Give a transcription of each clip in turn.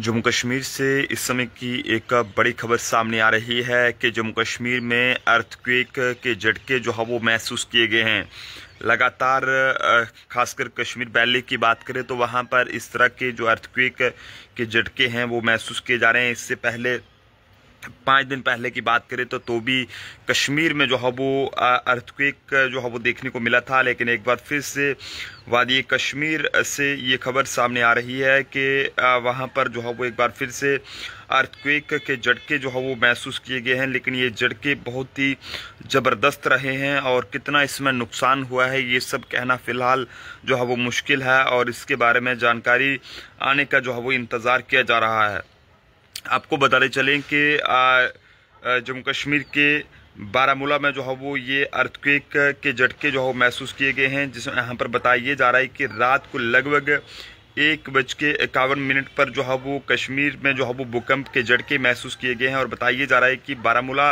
जम्मू कश्मीर से इस समय की एक बड़ी खबर सामने आ रही है कि जम्मू कश्मीर में अर्थक्वेक के झटके जो है वो महसूस किए गए हैं लगातार खासकर कश्मीर वैली की बात करें तो वहाँ पर इस तरह के जो अर्थक्वेक के झटके हैं वो महसूस किए जा रहे हैं इससे पहले पाँच दिन पहले की बात करें तो तो भी कश्मीर में जो है वो अर्थक्वेक जो है वो देखने को मिला था लेकिन एक बार फिर से वादी कश्मीर से ये खबर सामने आ रही है कि वहाँ पर जो है वो एक बार फिर से अर्थक्विक के झटके जो है वो महसूस किए गए हैं लेकिन ये झटके बहुत ही ज़बरदस्त रहे हैं और कितना इसमें नुकसान हुआ है ये सब कहना फ़िलहाल जो है वो मुश्किल है और इसके बारे में जानकारी आने का जो है वो इंतज़ार किया जा रहा है आपको बताते चलें कि जम्मू कश्मीर के बारामूला में जो है वो ये अर्थक्वेक के झटके जो है महसूस किए गए हैं जिसमें यहाँ पर बताइए जा रहा है कि रात को लगभग एक बज के इक्यावन मिनट पर जो है हाँ वो कश्मीर में जो है हाँ वो भूकंप के झटके महसूस किए गए हैं और बताइए जा रहा है कि बारामूला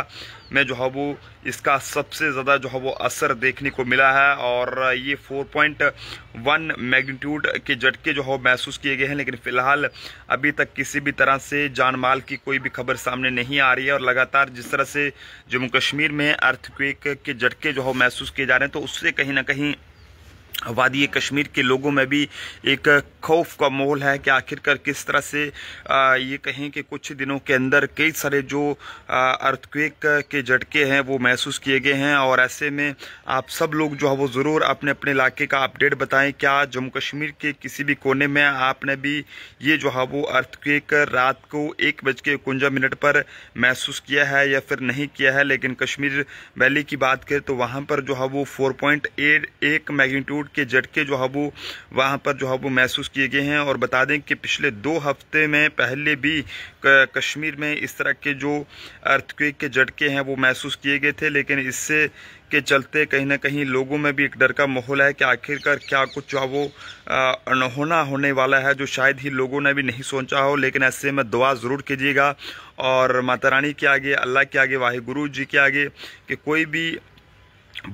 में जो है हाँ वो इसका सबसे ज़्यादा जो है वो असर देखने को मिला है और ये 4.1 मैग्नीट्यूड के झटके जो है महसूस किए गए हैं लेकिन फ़िलहाल अभी तक किसी भी तरह से जान माल की कोई भी खबर सामने नहीं आ रही है और लगातार जिस तरह से जम्मू कश्मीर में अर्थक्वेक के झटके जो है महसूस किए जा रहे हैं तो उससे कहीं ना कहीं वादी कश्मीर के लोगों में भी एक खौफ का माहौल है कि आखिरकार किस तरह से ये कहें कि कुछ दिनों के अंदर कई सारे जो अर्थक्वेक के झटके हैं वो महसूस किए गए हैं और ऐसे में आप सब लोग जो है वो ज़रूर अपने अपने इलाके का अपडेट बताएं क्या जम्मू कश्मीर के किसी भी कोने में आपने भी ये जो है वो अर्थक्वेक रात को एक बज के इकवंजा मिनट पर महसूस किया है या फिर नहीं किया है लेकिन कश्मीर वैली की बात करें तो वहाँ पर जो है वो फोर पॉइंट एट एक मैग्नीट्यूड रोड के झटके जो है वो वहाँ पर जो है वो महसूस किए गए हैं और बता दें कि पिछले दो हफ्ते में पहले भी कश्मीर में इस तरह के जो अर्थक्वेक के झटके हैं वो महसूस किए गए थे लेकिन इससे के चलते कहीं ना कहीं लोगों में भी एक डर का माहौल है कि आखिरकार क्या कुछ जो है वो अनहोना होने वाला है जो शायद ही लोगों ने भी नहीं सोचा हो लेकिन ऐसे में दुआ ज़रूर कीजिएगा और माता रानी के आगे अल्लाह के आगे वाहिगुरु गुरु जी के आगे कि कोई भी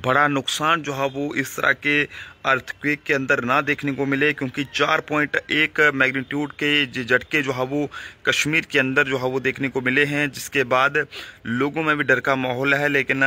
बड़ा नुकसान जो है वो इस तरह के अर्थक्वेक के अंदर ना देखने को मिले क्योंकि 4.1 मैग्नीट्यूड के झटके जो है वो कश्मीर के अंदर जो है वो देखने को मिले हैं जिसके बाद लोगों में भी डर का माहौल है लेकिन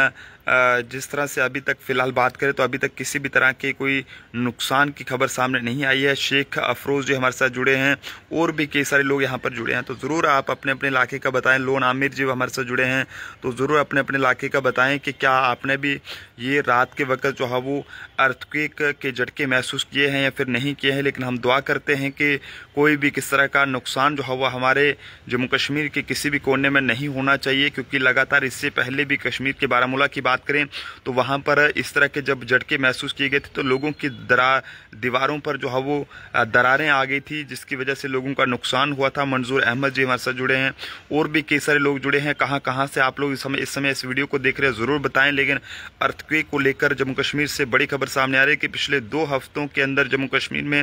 जिस तरह से अभी तक फ़िलहाल बात करें तो अभी तक किसी भी तरह के कोई नुकसान की खबर सामने नहीं आई है शेख अफरोज़ जो हमारे साथ जुड़े हैं और भी कई सारे लोग यहाँ पर जुड़े हैं तो ज़रूर आप अपने अपने इलाके का बताएं लोन आमिर जी हमारे साथ जुड़े हैं तो ज़रूर अपने अपने इलाके का बताएँ कि क्या आपने भी ये रात के वक्त जो है वो अर्थक्विक के झटके महसूस किए हैं या फिर नहीं किए हैं लेकिन हम दुआ करते हैं कि कोई भी किस तरह का नुकसान जो है वह हमारे जम्मू कश्मीर के किसी भी कोने में नहीं होना चाहिए क्योंकि लगातार इससे पहले भी कश्मीर के बारामूला की बात बात करें तो वहाँ पर इस तरह के जब झटके महसूस किए गए थे तो लोगों की दरा दीवारों पर जो है वो दरारें आ गई थी जिसकी वजह से लोगों का नुकसान हुआ था मंजूर अहमद जी हमारे साथ जुड़े हैं और भी कई सारे लोग जुड़े हैं कहाँ कहाँ से आप लोग इस समय इस समय इस वीडियो को देख रहे हैं ज़रूर बताएं लेकिन अर्थक्वेक को लेकर जम्मू कश्मीर से बड़ी खबर सामने आ रही है कि पिछले दो हफ्तों के अंदर जम्मू कश्मीर में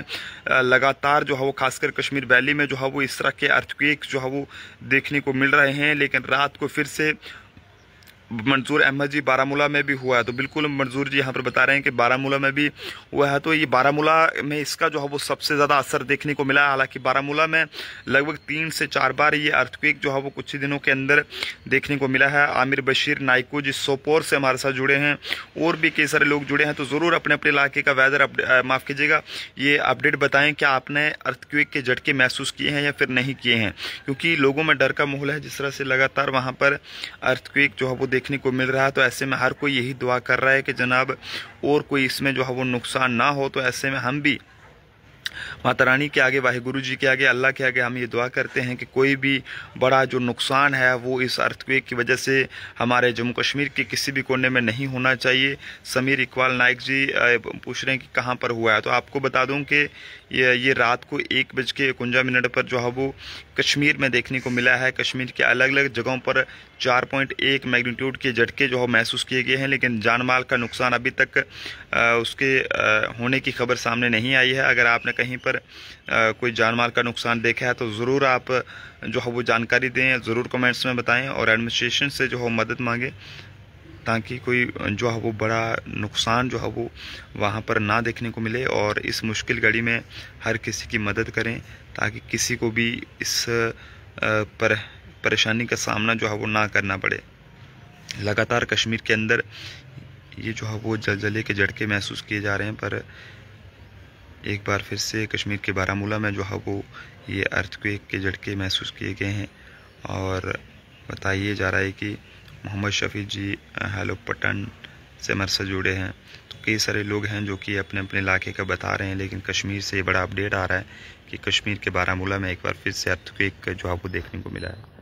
लगातार जो है वो खासकर कश्मीर वैली में जो है वो इस तरह के अर्थक्वेक जो है वो देखने को मिल रहे हैं लेकिन रात को फिर से मंजूर अहमद जी बारामूला में भी हुआ है तो बिल्कुल मंजूर जी यहाँ पर बता रहे हैं कि बारामूला में भी हुआ है तो ये बारामूला में इसका जो है वो सबसे ज़्यादा असर देखने को मिला है हालांकि बारामूला में लगभग तीन से चार बार ये अर्थक्वेक जो है वो कुछ ही दिनों के अंदर देखने को मिला है आमिर बशीर नायकू जी सोपोर से हमारे साथ जुड़े हैं और भी कई सारे लोग जुड़े हैं तो ज़रूर अपने अपने इलाके का वेदर माफ़ कीजिएगा ये अपडेट बताएं क्या आपने अर्थक्वेक के झटके महसूस किए हैं या फिर नहीं किए हैं क्योंकि लोगों में डर का माहौल है जिस तरह से लगातार वहाँ पर अर्थक्वेक जो है वो देखने को मिल रहा है तो ऐसे में हर कोई यही दुआ कर रहा है कि जनाब और कोई इसमें जो है वो नुकसान ना हो तो ऐसे में हम भी माता रानी के आगे वाहिगुरु जी के आगे अल्लाह के आगे हम ये दुआ करते हैं कि कोई भी बड़ा जो नुकसान है वो इस अर्थक्वेक की वजह से हमारे जम्मू कश्मीर के किसी भी कोने में नहीं होना चाहिए समीर इकबाल नायक जी पूछ रहे हैं कि कहाँ पर हुआ है तो आपको बता दूँ कि ये, ये रात को एक बज के इकवंजा मिनट पर जो है वो कश्मीर में देखने को मिला है कश्मीर के अलग अलग जगहों पर 4.1 मैग्नीट्यूड के झटके जो है महसूस किए गए हैं लेकिन जानमाल का नुकसान अभी तक उसके होने की खबर सामने नहीं आई है अगर आपने कहीं पर कोई जानमाल का नुकसान देखा है तो ज़रूर आप जो है वो जानकारी दें ज़रूर कमेंट्स में बताएं और एडमिनिस्ट्रेशन से जो हो मदद मांगें ताकि कोई जो है वो बड़ा नुकसान जो है वो वहाँ पर ना देखने को मिले और इस मुश्किल घड़ी में हर किसी की मदद करें ताकि किसी को भी इस पर परेशानी का सामना जो है वो ना करना पड़े लगातार कश्मीर के अंदर ये जो है वो जलजले के झटके महसूस किए जा रहे हैं पर एक बार फिर से कश्मीर के बारामूला में जो है वो ये अर्थक्वेक के झटके महसूस किए गए हैं और बताइए जा रहा है कि मोहम्मद शफ़ी जी हेलो पटन से हमारे साथ जुड़े हैं तो कई सारे लोग हैं जो कि अपने अपने इलाके का बता रहे हैं लेकिन कश्मीर से बड़ा अपडेट आ रहा है कि कश्मीर के बारामूला में एक बार फिर से अर्थक्वेक जो आपको देखने को मिला है